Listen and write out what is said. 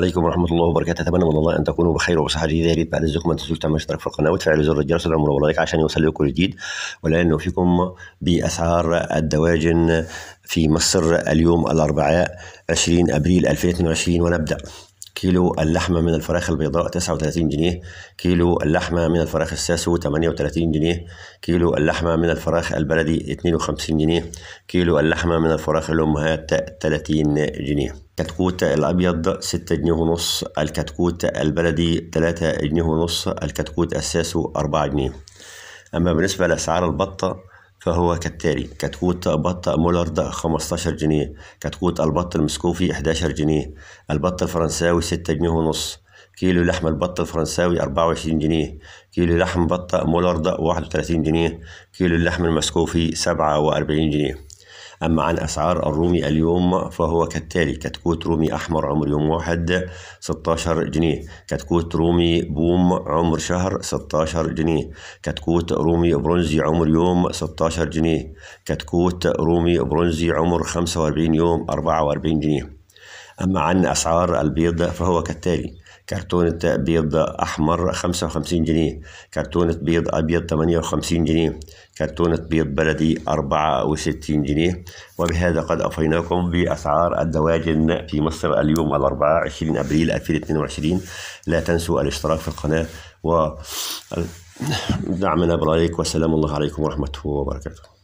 عليكم ورحمة الله وبركاته أتمنى من الله أن تكونوا بخير وبصحة جيدة يا ريت بعد إذنكم أن تنسوا تعملوا اشتراك في القناة وتفعلوا زر الجرس الأمر واللايك عشان يوصل لكم الجديد والآن نوفيكم بأسعار الدواجن في مصر اليوم الأربعاء 20 أبريل 2022 ونبدأ كيلو اللحمة من الفراخ البيضاء 39 جنيه كيلو اللحمة من الفراخ الساسو 38 جنيه كيلو اللحمة من الفراخ البلدي 52 جنيه كيلو اللحمة من الفراخ الأمهات 30 جنيه كتكوت الأبيض 6 جنيه ونص الكتكوت البلدي 3 جنيه ونص الكتكوت الساسو 4 جنيه أما بالنسبة لأسعار البطة فهو كالتالي كتكوت بط مولرد 15 جنيه كتكوت البط المسكوفي 11 جنيه البط الفرنساوي 6 جنيه ونص كيلو لحم البط الفرنساوي 24 جنيه كيلو لحم بط مولرد 31 جنيه كيلو اللحم المسكوفي 47 جنيه أما عن أسعار الرومي اليوم فهو كالتالي كتكوت رومي أحمر عمر يوم واحد 16 جنيه كتكوت رومي بوم عمر شهر 16 جنيه كتكوت رومي برونزي عمر يوم 16 جنيه كتكوت رومي برونزي عمر 45 يوم 44 جنيه أما عن أسعار البيض فهو كالتالي كرتونة بيض أحمر 55 جنيه كرتونة بيض أبيض 58 جنيه كرتونة بيض بلدي 64 جنيه وبهذا قد أفيناكم بأسعار الدواجن في مصر اليوم الأربعاء 20 أبريل 2022 لا تنسوا الاشتراك في القناة و دعمنا بلايك والسلام الله عليكم ورحمة الله وبركاته